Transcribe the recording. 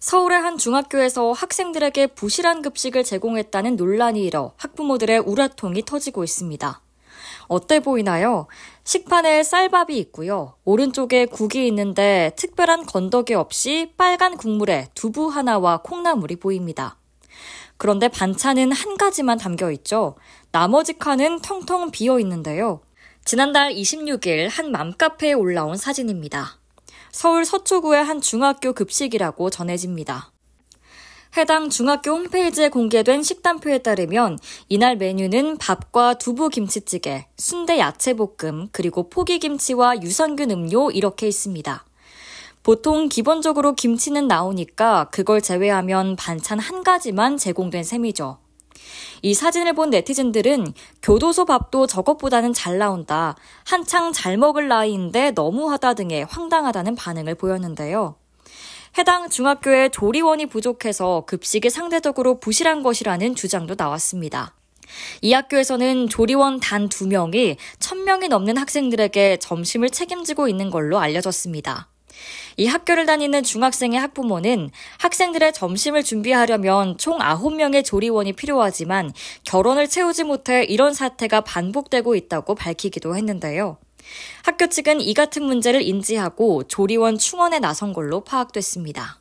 서울의 한 중학교에서 학생들에게 부실한 급식을 제공했다는 논란이 일어 학부모들의 우라통이 터지고 있습니다. 어때 보이나요? 식판에 쌀밥이 있고요. 오른쪽에 국이 있는데 특별한 건더기 없이 빨간 국물에 두부 하나와 콩나물이 보입니다. 그런데 반찬은 한 가지만 담겨 있죠. 나머지 칸은 텅텅 비어 있는데요. 지난달 26일 한 맘카페에 올라온 사진입니다. 서울 서초구의 한 중학교 급식이라고 전해집니다. 해당 중학교 홈페이지에 공개된 식단표에 따르면 이날 메뉴는 밥과 두부 김치찌개, 순대 야채볶음, 그리고 포기김치와 유산균 음료 이렇게 있습니다. 보통 기본적으로 김치는 나오니까 그걸 제외하면 반찬 한 가지만 제공된 셈이죠. 이 사진을 본 네티즌들은 교도소 밥도 저것보다는 잘 나온다. 한창 잘 먹을 나이인데 너무하다 등의 황당하다는 반응을 보였는데요. 해당 중학교의 조리원이 부족해서 급식이 상대적으로 부실한 것이라는 주장도 나왔습니다. 이 학교에서는 조리원 단 2명이 1000명이 넘는 학생들에게 점심을 책임지고 있는 걸로 알려졌습니다. 이 학교를 다니는 중학생의 학부모는 학생들의 점심을 준비하려면 총 9명의 조리원이 필요하지만 결혼을 채우지 못해 이런 사태가 반복되고 있다고 밝히기도 했는데요. 학교 측은 이 같은 문제를 인지하고 조리원 충원에 나선 걸로 파악됐습니다.